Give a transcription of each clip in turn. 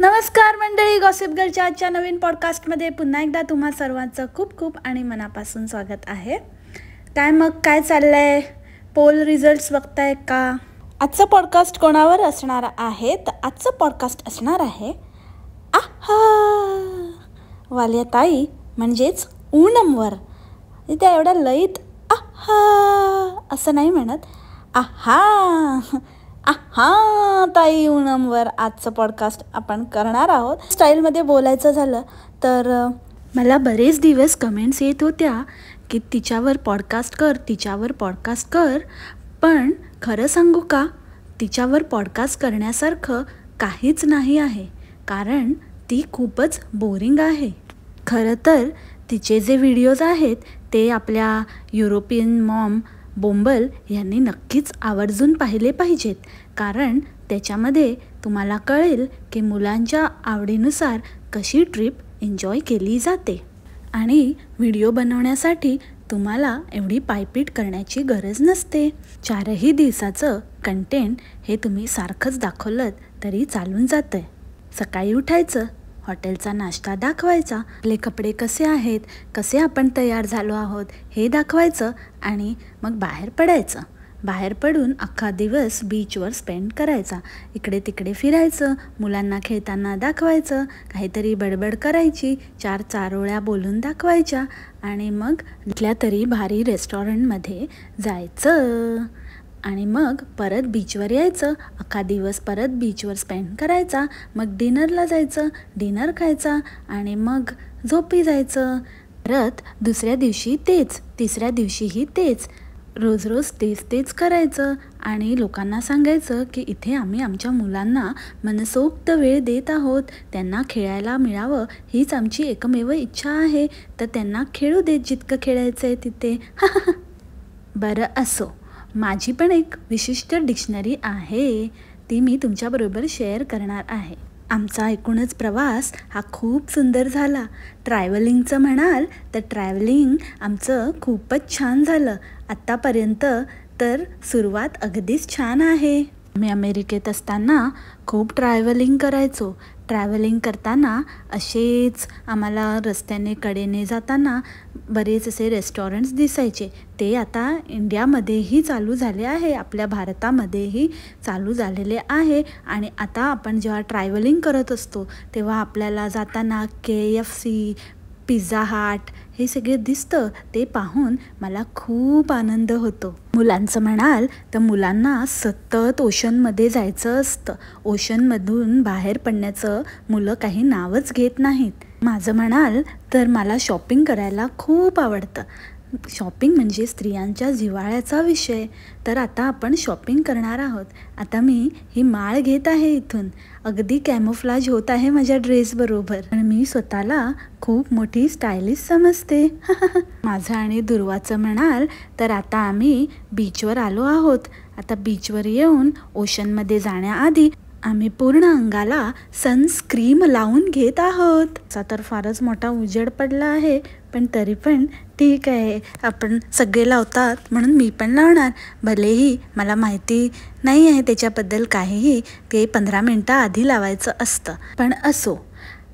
नमस्कार मंडळी गॉसिप गर्लच्या आजच्या नवीन पॉडकास्टमध्ये पुन्हा एकदा तुम्हा सर्वांचं खूप खूप आणि मनापासून स्वागत आहे काय मग काय चाललंय पोल रिझल्ट्स बघताय का आजचं पॉडकास्ट कोणावर असणार आहे तर आजचं पॉडकास्ट असणार आहे आहा वाल्या ताई म्हणजेच ऊनमवर त्या एवढ्या लईत आहा असं नाही म्हणत आहा हा ताई उणमवर आजचं पॉडकास्ट आपण करणार आहोत स्टाईलमध्ये बोलायचं झालं तर मला बरेच दिवस कमेंट्स येत होत्या की तिच्यावर पॉडकास्ट कर तिच्यावर पॉडकास्ट कर पण खरं सांगू का तिच्यावर पॉडकास्ट करण्यासारखं काहीच नाही आहे कारण ती खूपच बोरिंग आहे खरं तर तिचे जे व्हिडिओज आहेत ते आपल्या युरोपियन मॉम बोंबल यांनी नक्कीच आवर्जून पाहिले पाहिजेत कारण त्याच्यामध्ये तुम्हाला कळेल की मुलांच्या आवडीनुसार कशी ट्रिप एन्जॉय केली जाते आणि व्हिडिओ बनवण्यासाठी तुम्हाला एवढी पायपीट करण्याची गरज नसते चारही दिवसाचं कंटेंट हे तुम्ही सारखंच दाखवलं तरी चालून जातं सकाळी उठायचं हॉटेलचा नाश्ता दाखवायचा आपले कपडे कसे आहेत कसे आपण तयार झालो आहोत हे दाखवायचं आणि मग बाहेर पडायचं बाहेर पडून अख्खा दिवस बीचवर स्पेंड करायचा इकडे तिकडे फिरायचं मुलांना खेळताना दाखवायचं काहीतरी बडबड करायची चार चारोळ्या बोलून दाखवायच्या आणि मग कुठल्या तरी भारी रेस्टॉरंटमध्ये जायचं आणि मग परत बीचवर यायचं अख्खा दिवस परत बीचवर स्पेंड करायचा मग डिनरला जायचं डिनर खायचा आणि मग झोपी जायचं परत दुसऱ्या दिवशी तेच तिसऱ्या दिवशीही तेच रोज रोज तेच तेच करायचं आणि लोकांना सांगायचं की इथे आम्ही आमच्या मुलांना मनसोक्त वेळ देत आहोत त्यांना खेळायला मिळावं हीच आमची एकमेव इच्छा आहे तर त्यांना खेळू देत जितकं खेळायचं आहे तिथे बरं असो माझी पण एक विशिष्ट डिक्शनरी आहे ती मी तुमच्याबरोबर शेअर करणार आहे आमचा एकूणच प्रवास हा खूप सुंदर झाला ट्रॅव्हलिंगचं म्हणाल तर ट्रॅव्हलिंग आमचं खूपच छान झालं आत्तापर्यंत तर सुरुवात अगदीच छान आहे मी अमेरिकेत असताना खूप ट्रॅव्हलिंग करायचो ट्रॅव्हलिंग करताना असेच आम्हाला रस्त्याने कडेने जाताना बरेच असे रेस्टॉरंट्स दिसायचे ते आता इंडियामध्येही चालू झाले आहे आपल्या भारतामध्येही चालू झालेले आहे आणि आता आपण जेव्हा ट्रॅव्हलिंग करत असतो तेव्हा आपल्याला जाताना K F C Pizza Hut हे सगळे दिसतं ते पाहून मला खूप आनंद होतो मुलांचं म्हणाल तर मुलांना सतत ओशनमध्ये जायचं असतं ओशनमधून बाहेर पडण्याचं मुलं काही नावच घेत नाहीत माझं म्हणाल तर मला शॉपिंग करायला खूप आवडतं शॉपिंग म्हणजे स्त्रियांच्या जिव्हाळ्याचा विषय तर आता आपण शॉपिंग करणार आहोत आता मी ही माळ घेत आहे इथून अगदी कॅमोफ्लाज होत आहे माझ्या ड्रेसबरोबर पण मी स्वतःला खूप मोठी स्टायलिश समजते माझं आणि दुर्वाचं म्हणाल तर आता आम्ही बीचवर आलो आहोत आता बीचवर येऊन ओशनमध्ये जाण्याआधी आम्ही पूर्ण अंगाला सनस्क्रीम लावून घेत आहोत असा तर फारच मोठा उजेड पडला आहे पण तरी पण ठीक आहे आपण सगळे लावतात म्हणून मी पण लावणार भलेही मला माहिती नाही आहे त्याच्याबद्दल काहीही ते पंधरा मिनटं आधी लावायचं असतं पण असो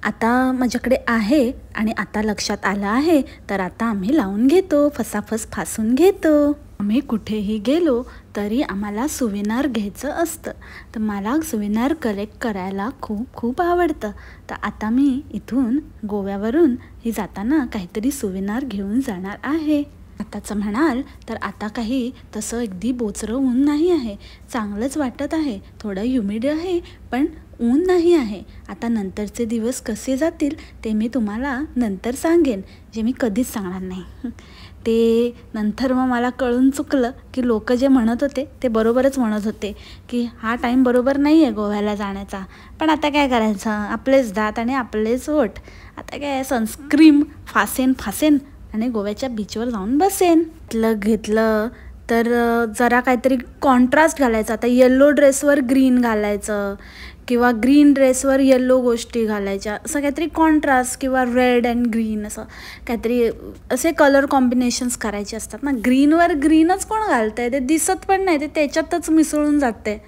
आता माझ्याकडे आहे आणि आता लक्षात आलं आहे तर आता आम्ही लावून घेतो फसाफस फासून घेतो आम्ही कुठेही गेलो तरी आम्हाला सुविनार घ्यायचं असतं तर मला सुविनार कलेक्ट करायला खूप खूप आवडतं तर आता मी इथून गोव्यावरून ही जाताना काहीतरी सुविनार घेऊन जाणार आहे आताचं म्हणाल तर आता काही तसं अगदी बोचरं ऊन नाही आहे चांगलंच वाटत आहे थोडं ह्युमिड आहे पण ऊन नाही आहे आता नंतरचे दिवस कसे जातील ते मी तुम्हाला नंतर सांगेन जे मी कधीच सांगणार नाही ते नंतर मग मला कळून चुकलं की लोक जे म्हणत होते ते बरोबरच म्हणत होते की हा टाईम बरोबर नाही आहे गोव्याला जाण्याचा पण आता काय करायचं आपलेच दात आणि आपलेच ओठ आता काय सनस्क्रीम फासेन फासेन आणि गोव्याच्या बीचवर जाऊन बसेन घेतलं घेतलं तर जरा काहीतरी कॉन्ट्रास्ट घालायचं आता येल्लो ड्रेसवर ग्रीन घालायचं किंवा ग्रीन ड्रेसवर येल्लो गोष्टी घालायच्या असं काहीतरी कॉन्ट्रास्ट किंवा रेड अँड ग्रीन असं काहीतरी असे कलर कॉम्बिनेशन्स करायचे असतात ना ग्रीनवर ग्रीनच कोण घालत आहे ते दिसत पण नाही ते त्याच्यातच मिसळून जाते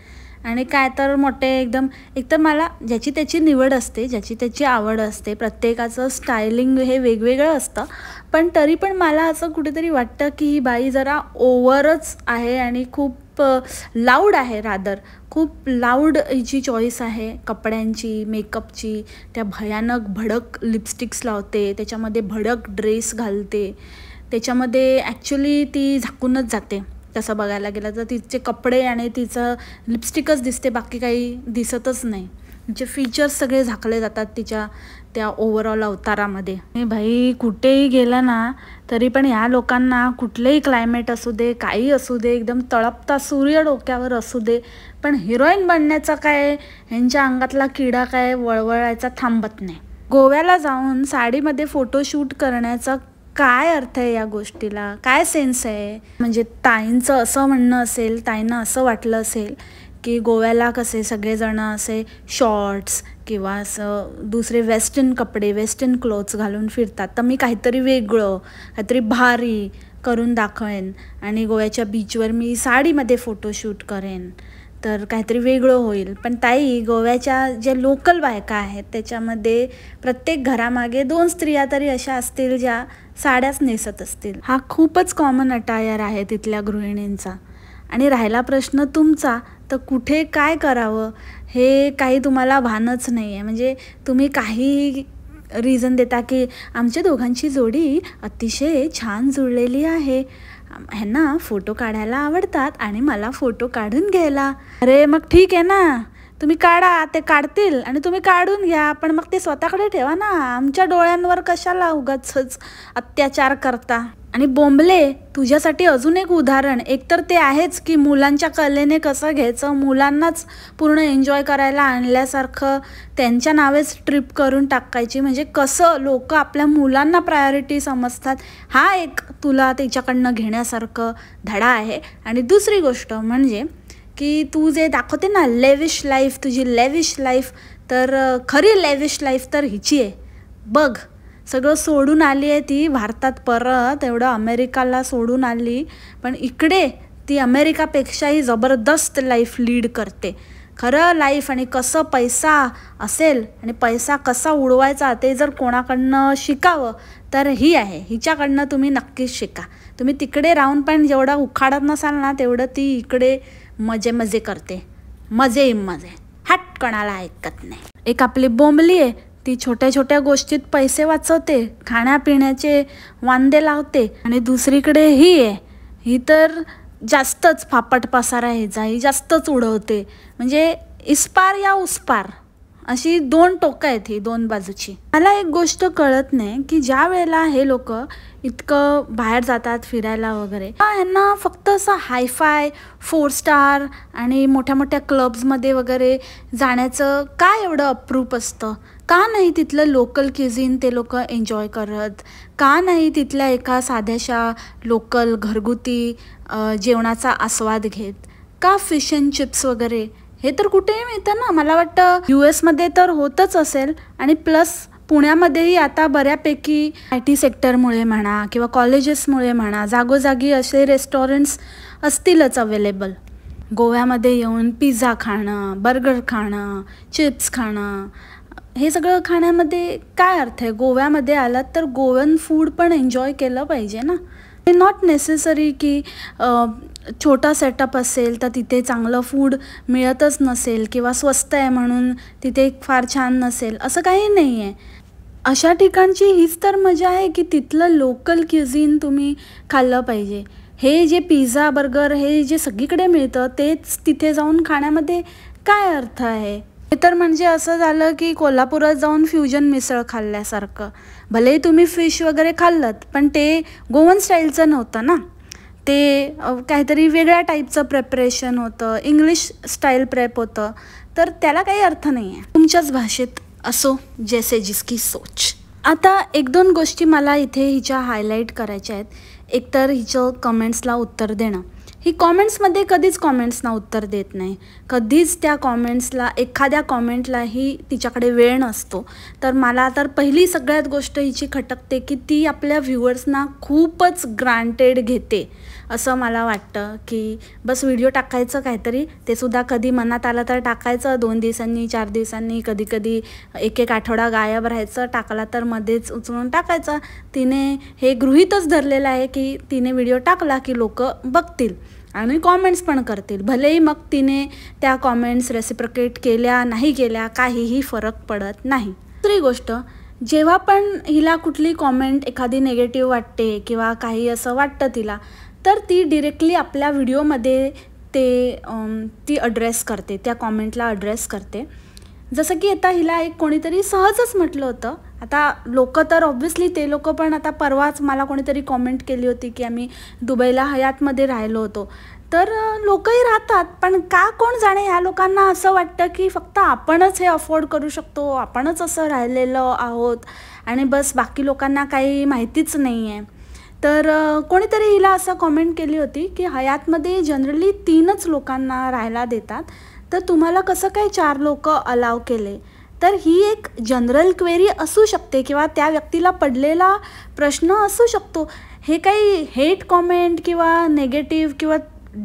आणि काय तर मोठे एकदम एक तर मला ज्याची त्याची निवड असते ज्याची त्याची आवड असते प्रत्येकाचं स्टायलिंग हे वेगवेगळं असतं पण तरी पण मला असं कुठेतरी वाटतं की ही बाई जरा ओवरच आहे आणि खूप खूप लाऊड आहे रादर खूप लाऊड हिची चॉईस आहे कपड्यांची मेकअपची त्या भयानक भडक लिपस्टिक्स लावते त्याच्यामध्ये भडक ड्रेस घालते त्याच्यामध्ये ॲक्च्युली ती झाकूनच जाते तसं बघायला गेलं तर तिचे कपडे आणि तिचं लिपस्टिकच दिसते बाकी काही दिसतच नाही तिचे फीचर्स सगळे झाकले जातात तिच्या त्या ओव्हरऑल अवतारामध्ये भाई कुठेही गेला ना तरी पण या लोकांना कुठलेही क्लायमेट असू दे काही असू दे एकदम तळपता सूर्य डोक्यावर असू दे पण हिरोईन बनण्याचा काय यांच्या अंगातला किडा काय वळवळायचा थांबत नाही गोव्याला जाऊन साडीमध्ये फोटोशूट करण्याचा काय अर्थ आहे या गोष्टीला काय सेन्स आहे म्हणजे ताईंचं असं म्हणणं असेल ताईंना असं वाटलं असेल की गोव्याला कसे सगळेजण असे शॉर्ट्स किंवा असं दुसरे वेस्टर्न कपडे वेस्टर्न क्लोथ्स घालून फिरतात तर मी काहीतरी वेगळं काहीतरी भारी करून दाखवेन आणि गोव्याच्या बीचवर मी साडीमध्ये फोटोशूट करेन तर काहीतरी वेगळं होईल पण ताई गोव्याच्या ज्या लोकल बायका आहेत त्याच्यामध्ये प्रत्येक घरामागे दोन स्त्रिया तरी अशा असतील ज्या साड्याच नेसत असतील हा खूपच कॉमन अटायर आहे तिथल्या गृहिणींचा आणि राहिला प्रश्न तुमचा तर कुठे काय करावं हे काही तुम्हाला भानच नाही आहे म्हणजे तुम्ही काही रिझन देता की आमच्या दोघांची जोडी अतिशय छान जुळलेली आहे ह्यांना फोटो काढायला आवडतात आणि मला फोटो काढून घ्यायला अरे मग ठीक आहे ना तुम्ही काढा ते काढतील आणि तुम्ही काढून घ्या पण मग ते स्वतःकडे ठेवा ना आमच्या डोळ्यांवर कशाला उगाचच अत्याचार करता आणि बोंबले तुझ्यासाठी अजून एक उदाहरण एकतर ते आहेच की मुलांच्या कलेने कसं घ्यायचं मुलांनाच पूर्ण एन्जॉय करायला आणल्यासारखं त्यांच्या नावेच ट्रिप करून टाकायची म्हणजे कसं लोक आपल्या मुलांना प्रायोरिटी समजतात हा एक तुला त्याच्याकडनं घेण्यासारखं धडा आहे आणि दुसरी गोष्ट म्हणजे की तू जे दाखवते ना लेविश लाईफ तुझी लेविश लाईफ तर खरी लेविश लाईफ तर हिची आहे बघ सगळं सोडून आली आहे ती भारतात परत एवढं अमेरिकाला सोडून आली पण इकडे ती अमेरिकापेक्षाही जबरदस्त लाईफ लीड करते खरं लाईफ आणि कसं पैसा असेल आणि पैसा कसा उडवायचा ते जर कोणाकडनं शिकावं तर ही आहे हिच्याकडनं तुम्ही नक्कीच शिका तुम्ही तिकडे राहून पण जेवढा उखाडत नसाल ना तेवढं ती इकडे मजे मजे करते मजे मजे हट कणाला ऐकत नाही एक आपली बोंबली आहे ती छोट्या छोट्या गोष्टीत पैसे वाचवते खाण्यापिण्याचे वांदे लावते आणि दुसरीकडे ही आहे ही तर जास्तच फापट पसारा ह्याचा ही जास्तच उडवते म्हणजे इस्पार या उस्पार अशी दोन टोकं आहेत ही दोन बाजूची मला एक गोष्ट कळत नाही की ज्या वेळेला हे लोक इतकं बाहेर जातात फिरायला वगैरे यांना फक्त असं हायफाय फोर स्टार आणि मोठ्या मोठ्या क्लब्समध्ये वगैरे जाण्याचं काय एवढं अप्रूप असतं का नाही तिथलं लोकल क्युझिन ते लोक एन्जॉय करत का नाही तिथल्या एका साध्याशा लोकल घरगुती जेवणाचा आस्वाद घेत का फिश अँड चिप्स वगैरे हे तर कुठेही मिळतं ना मला वाटतं यू एसमध्ये तर होतच असेल आणि प्लस पुण्यामध्येही आता बऱ्यापैकी आय टी सेक्टरमुळे म्हणा किंवा कॉलेजेसमुळे म्हणा जागोजागी असे रेस्टॉरंट्स असतीलच अवेलेबल गोव्यामध्ये येऊन पिझ्झा खाणं बर्गर खाणं चिप्स खाणं हे सगळं खाण्यामध्ये काय अर्थ आहे गोव्यामध्ये आलात तर गोवन फूड पण एन्जॉय केलं पाहिजे ना ते नॉट नेसेसरी की छोटा सेटअप असेल तर तिथे चांगलं फूड मिळतच नसेल किंवा स्वस्त आहे म्हणून तिथे फार छान नसेल असं काही नाही आहे अशा ठिकाणची हीच तर मजा आहे की तिथलं लोकल क्युझिन तुम्ही खाल्लं पाहिजे हे जे पिझ्झा बर्गर हे जे सगळीकडे मिळतं तेच तिथे जाऊन खाण्यामध्ये काय अर्थ आहे तर म्हणजे असं झालं की कोल्हापुरात जाऊन फ्युजन मिसळ खाल्ल्यासारखं भलेही तुम्ही फिश वगैरे खाल्लत पण ते गोवन स्टाईलचं नव्हतं ना ते काहीतरी वेगळ्या टाईपचं प्रेपरेशन होतं इंग्लिश स्टाईल प्रेप होतं तर त्याला काही अर्थ नाही आहे तुमच्याच भाषेत असो जैसे जिसकी सोच आता एक दोन गोष्टी मला इथे हिच्या हायलाईट करायच्या आहेत एकतर हिचं कमेंट्सला उत्तर देणं ही कॉमेंट्समध्ये कधीच कॉमेंट्सना उत्तर देत नाही कधीच त्या कॉमेंट्सला एखाद्या कॉमेंटलाही तिच्याकडे वेळ नसतो तर मला तर पहिली सगळ्यात गोष्ट हिची खटकते की ती आपल्या व्ह्युअर्सना खूपच ग्रांटेड घेते असं मला वाटतं की बस व्हिडिओ टाकायचं काहीतरी ते सुद्धा कधी मनात आलं तर टाकायचं दोन दिवसांनी चार दिवसांनी कधी कधी एक एक आठवडा गायब राहायचं टाकला तर मध्येच उचलून टाकायचं तिने हे गृहीतच धरलेलं आहे की तिने व्हिडिओ टाकला की लोक बघतील आणि कॉमेंट्स पण करतील भलेही मग तिने त्या कॉमेंट्स रेसिप्रिकेट केल्या नाही केल्या काहीही फरक पडत नाही दुसरी गोष्ट जेव्हा पण हिला कुठली कॉमेंट एखादी नेगेटिव्ह वाटते किंवा काही असं वाटतं तिला तर ती डिरेक्टली आपल्या व्हिडिओमध्ये ते ती अड्रेस करते त्या कॉमेंटला अड्रेस करते जसं की आता हिला एक कोणीतरी सहजच म्हटलं होतं आता लोक तर ऑब्व्हियसली ते लोक पण आता परवाच मला कोणीतरी कॉमेंट केली होती की आम्ही दुबईला हयातमध्ये राहिलो होतो तर लोकही राहतात पण का कोण जाणे ह्या लोकांना असं वाटतं की फक्त आपणच हे अफोर्ड करू शकतो आपणच असं राहिलेलं आहोत आणि बस बाकी लोकांना काही माहितीच नाही आहे तर कोणीतरी हिला असं कॉमेंट केली होती की हयातमध्ये जनरली तीनच लोकांना राहायला देतात तर तुम्हाला कसं काय चार लोक अलाव केले तर ही एक जनरल क्वेरी असू शकते किंवा त्या व्यक्तीला पडलेला प्रश्न असू शकतो हे काही हेट कॉमेंट किंवा नेगेटिव्ह किंवा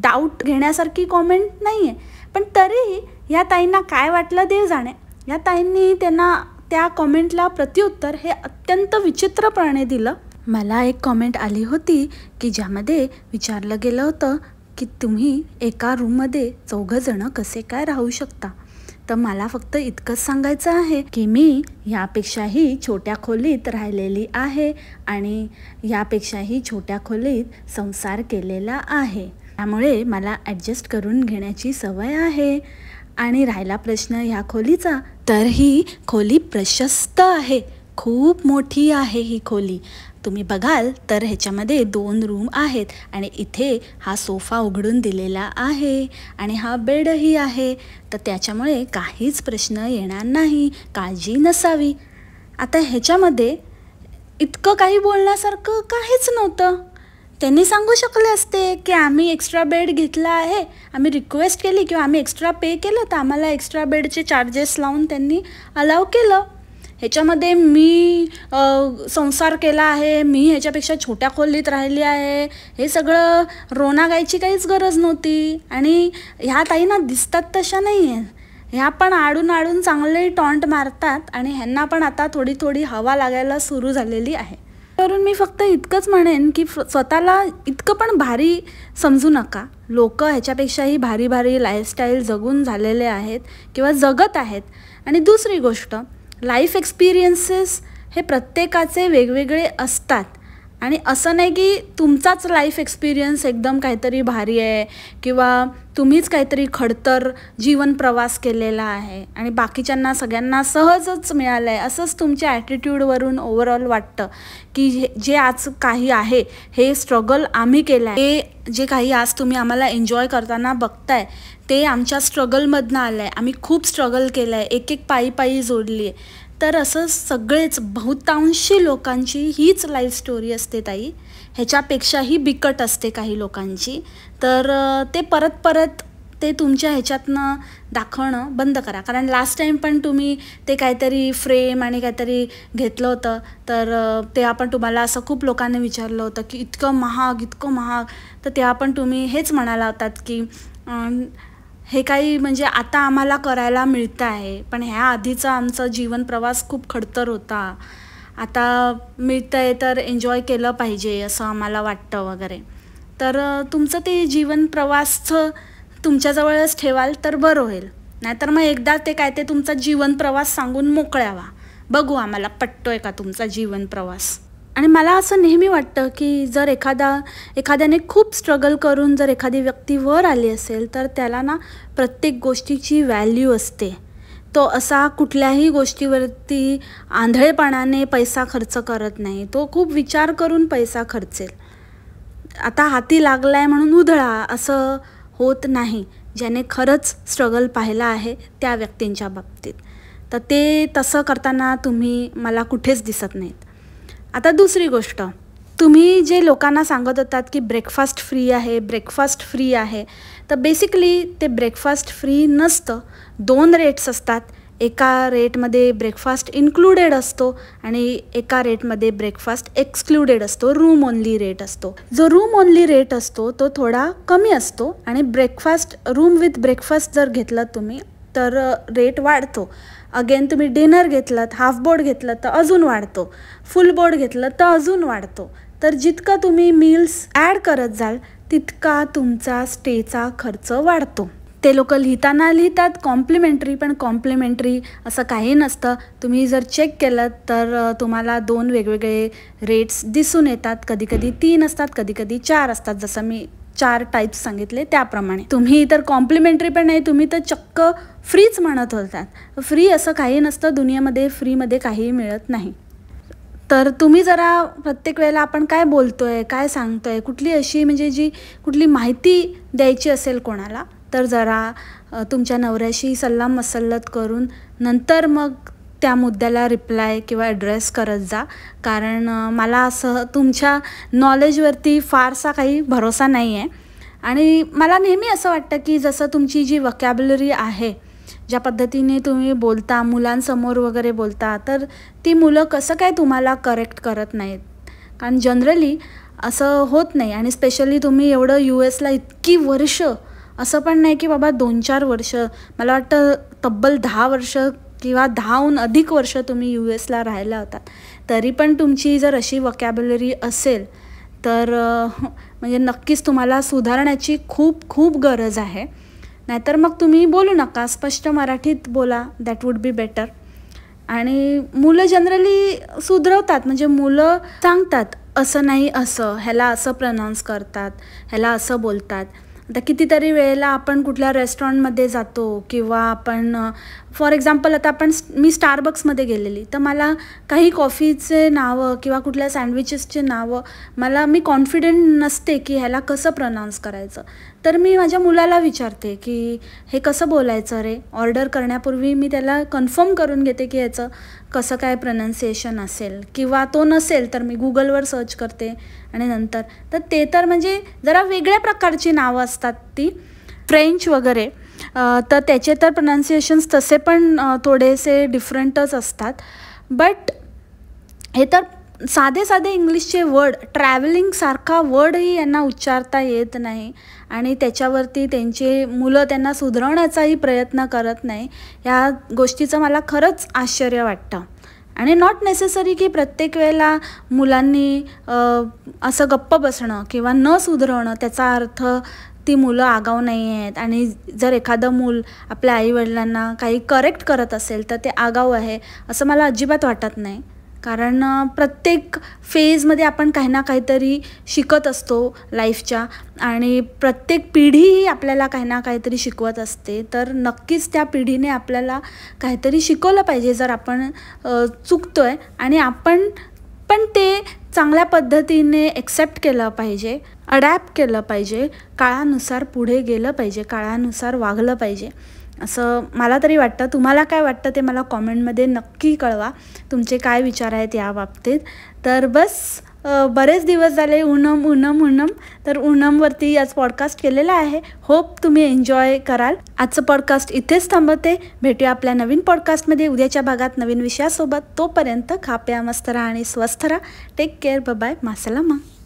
डाऊट घेण्यासारखी कॉमेंट नाही आहे पण तरीही या ताईंना काय वाटलं देव जाणे या ताईंनी त्यांना त्या कॉमेंटला प्रत्युत्तर हे अत्यंत विचित्रपणे दिलं मला एक कॉमेंट आली होती की ज्यामध्ये विचारलं गेलं होतं की तुम्ही एका रूममध्ये चौघंजणं कसे काय राहू शकता तर मला फक्त इतकंच सांगायचं आहे की मी यापेक्षाही छोट्या खोलीत राहिलेली आहे आणि यापेक्षाही छोट्या खोलीत संसार केलेला आहे त्यामुळे मला ॲडजस्ट करून घेण्याची सवय आहे आणि राहिला प्रश्न ह्या खोलीचा तर ही खोली प्रशस्त आहे खूप मोठी आहे ही खोली तुम्ही बघाल तर ह्याच्यामध्ये दोन रूम आहेत आणि इथे हा सोफा उघडून दिलेला आहे आणि हा बेडही आहे तर त्याच्यामुळे काहीच प्रश्न येणार नाही काळजी नसावी आता ह्याच्यामध्ये इतकं काही बोलण्यासारखं काहीच नव्हतं त्यांनी सांगू शकले असते की आम्ही एक्स्ट्रा बेड घेतला आहे आम्ही रिक्वेस्ट केली किंवा आम्ही एक्स्ट्रा पे केलं तर आम्हाला एक्स्ट्रा बेडचे चार्जेस लावून त्यांनी अलाव केलं ह्याच्यामध्ये मी संसार केला आहे मी ह्याच्यापेक्षा छोट्या खोलीत राहिली आहे हे सगळं गायची काहीच गरज नव्हती आणि ह्या ताई ना दिसतात तशा नाही आहे ह्या पण आडून आडून चांगले टॉन्ट मारतात आणि ह्यांना पण आता थोडी थोडी हवा लागायला सुरू झालेली आहे करून मी फक्त इतकंच म्हणेन की स्वतःला इतकं पण भारी समजू नका लोक ह्याच्यापेक्षाही भारी भारी लाईफस्टाईल जगून झालेले आहेत किंवा जगत आहेत आणि दुसरी गोष्ट लाईफ एक्सपिरियन्सेस हे प्रत्येकाचे वेगवेगळे असतात आणि असं नाही की तुमचाच लाईफ एक्सपिरियन्स एकदम काहीतरी भारी आहे किंवा तुम्हीच काहीतरी खडतर जीवन प्रवास केलेला आहे आणि बाकीच्यांना सगळ्यांना सहजच मिळालं आहे असंच तुमच्या ॲटिट्यूडवरून ओव्हरऑल वाटतं की जे आज काही आहे हे स्ट्रगल आम्ही केलं आहे हे जे काही आज तुम्ही आम्हाला एन्जॉय करताना बघताय ते आमच्या स्ट्रगलमधनं आलं आहे आम्ही खूप स्ट्रगल केलं आहे एक एक पायी पायी जोडली आहे तर असं सगळेच बहुतांशी लोकांची हीच लाईफ स्टोरी असते ताई ह्याच्यापेक्षाही बिकट असते काही लोकांची तर ते परत परत ते तुमच्या ह्याच्यातनं दाखवणं बंद करा कारण लास्ट टाईम पण तुम्ही ते काहीतरी फ्रेम आणि काहीतरी घेतलं होतं तर ते आपण तुम्हाला असं खूप लोकांनी विचारलं होतं की इतकं महाग इतकं महाग तर ते आपण तुम्ही हेच म्हणाला होतात की हे काही म्हणजे आता आम्हाला करायला मिळतं आहे पण ह्या आधीचा आमचा जीवन प्रवास खूप खडतर होता आता मिळतं आहे तर एन्जॉय केलं पाहिजे असं आम्हाला वाटतं वगैरे तर तुमचं ते जीवन प्रवासचं तुमच्याजवळच ठेवाल तर बरं होईल नाहीतर मग एकदा ते काय ते तुमचा जीवन प्रवास सांगून मोकळ्यावा बघू आम्हाला पटतोय का तुमचा जीवन प्रवास आणि मला असं नेहमी वाटतं की जर एखादा एखाद्याने खूप स्ट्रगल करून जर एखादी व्यक्ती वर आली असेल तर त्याला ना प्रत्येक गोष्टीची व्हॅल्यू असते तो असा कुठल्याही गोष्टीवरती आंधळेपणाने पैसा खर्च करत नाही तो खूप विचार करून पैसा खर्चेल आता हाती लागला आहे म्हणून उधळा असं होत नाही ज्याने खरंच स्ट्रगल पाहिला आहे त्या व्यक्तींच्या बाबतीत तर ते तसं करताना तुम्ही मला कुठेच दिसत नाहीत आता दुसरी गोष्ट तुम्ही जे लोकांना सांगत होतात की ब्रेकफास्ट फ्री आहे ब्रेकफास्ट फ्री आहे तर बेसिकली ते ब्रेकफास्ट फ्री नसतं दोन रेट्स असतात एका रेटमध्ये ब्रेकफास्ट इन्क्लुडेड असतो आणि एका रेटमध्ये ब्रेकफास्ट एक्सक्लुडेड असतो रूम ओनली रेट असतो जो रूम ओनली रेट असतो तो थोडा कमी असतो आणि ब्रेकफास्ट रूम विथ ब्रेकफास्ट जर घेतला तुम्ही तर रेट वाढतो अगेन तुम्ही डिनर घेतलात हाफ बोर्ड घेतलं तर अजून वाढतो फुल बोर्ड घेतलं तर अजून वाढतो तर जितका तुम्ही मील्स ॲड करत जाल तितका तुमचा स्टेचा खर्च वाढतो ते लोक लिहिताना लिहितात कॉम्प्लिमेंटरी पण कॉम्प्लिमेंटरी असं काही नसतं तुम्ही जर चेक केलं तर तुम्हाला दोन वेगवेगळे रेट्स दिसून येतात कधीकधी तीन असतात कधीकधी चार असतात जसं मी चार टाईप्स सांगितले त्याप्रमाणे तुम्ही तर कॉम्प्लिमेंटरी पण नाही तुम्ही तर चक्क फ्रीच म्हणत होतात फ्री असं काही नसतं दुनियामध्ये फ्रीमध्ये काहीही मिळत नाही तर तुम्ही जरा प्रत्येक वेळेला आपण काय बोलतो आहे काय सांगतो आहे कुठली अशी म्हणजे जी कुठली माहिती द्यायची असेल कोणाला तर जरा तुमच्या नवऱ्याशी सल्ला मसलत करून नंतर मग त्या मुद्द्याला रिप्लाय किंवा ॲड्रेस करत जा कारण मला असं तुमच्या नॉलेजवरती फारसा काही भरोसा नाही आहे आणि मला नेहमी असं वाटतं की जसं तुमची जी वकॅबलरी आहे ज्या पद्धतीने तुम्ही बोलता मुलांसमोर वगैरे बोलता तर ती मुलं कसं काय तुम्हाला करेक्ट करत नाहीत कारण जनरली असं होत नाही आणि स्पेशली तुम्ही एवढं यू एसला इतकी वर्ष असं पण नाही की बाबा दोन चार वर्ष मला वाटतं तब्बल दहा वर्ष किंवा दहाहून अधिक वर्ष तुम्ही यू एसला राहिला होतात तरी पण तुमची जर अशी वकॅबलरी असेल तर म्हणजे नक्कीच तुम्हाला सुधारण्याची खूप खूप गरज आहे नाहीतर मग तुम्ही बोलू नका स्पष्ट मराठीत बोला दॅट वूड बी बेटर आणि मुलं जनरली सुधरवतात म्हणजे मुलं सांगतात असं नाही असं ह्याला असं प्रनाऊन्स करतात ह्याला असं बोलतात आता कितीतरी वेळेला आपण कुठल्या रेस्टॉरंटमध्ये जातो किंवा आपण फॉर एक्झाम्पल आता आपण मी स्टारबक्समध्ये गेलेली तर मला काही कॉफीचे नावं किंवा कुठल्या सँडविचेसचे नावं मला मी कॉन्फिडेंट नसते की ह्याला कसं प्रनाऊन्स करायचं तर मी माझ्या मुलाला विचारते की हे कसं बोलायचं रे ऑर्डर करण्यापूर्वी मी त्याला कन्फर्म करून घेते की ह्याचं कसं काय प्रनाऊन्सिएशन असेल किंवा तो नसेल तर मी गुगलवर सर्च करते आणि नंतर तर ते तर म्हणजे जरा वेगळ्या प्रकारची नावं असतात ती फ्रेंच वगैरे तर त्याचे तर प्रनाऊन्सिएशन्स तसे पण थोडेसे डिफरंटच असतात बट हे तर साधे साधे इंग्लिशचे वर्ड ट्रॅव्हलिंगसारखा वर्डही यांना उच्चारता येत नाही आणि त्याच्यावरती त्यांचे मुलं त्यांना सुधरवण्याचाही प्रयत्न करत नाही या गोष्टीचं मला खरंच आश्चर्य वाटतं आणि नॉट नेसेसरी की प्रत्येक वेळेला मुलांनी असं गप्प बसणं किंवा न सुधरवणं त्याचा अर्थ ती मुलं आगाऊ नाही आहेत आणि जर एखादं मूल आपल्या आईवडिलांना काही करेक्ट करत असेल तर ते आगाऊ आहे असं मला अजिबात वाटत नाही कारण प्रत्येक फेजमध्ये आपण काही ना काहीतरी शिकत असतो लाईफच्या आणि प्रत्येक पिढीही आपल्याला काही ना काहीतरी शिकवत असते तर नक्कीच त्या पिढीने आपल्याला काहीतरी शिकवलं पाहिजे जर आपण चुकतो आहे आणि आपण पण ते चांगल्या पद्धतीने एक्सेप्ट केलं पाहिजे अडॅप्ट केलं पाहिजे काळानुसार पुढे गेलं पाहिजे काळानुसार वागलं पाहिजे असं मला तरी वाटतं तुम्हाला काय वाटतं ते मला कॉमेंटमध्ये नक्की कळवा तुमचे काय विचार आहेत या बाबतीत तर बस बरेच दिवस झाले उनम उनम उनम तर उनमवरती आज पॉडकास्ट केलेला आहे होप तुम्ही एन्जॉय कराल आजचं पॉडकास्ट इथेच थांबवते भेटूया आपल्या नवीन पॉडकास्टमध्ये उद्याच्या भागात नवीन विषयासोबत तोपर्यंत खाप्या मस्त राहा आणि स्वस्थ राहा टेक केअर बाय मासाला मग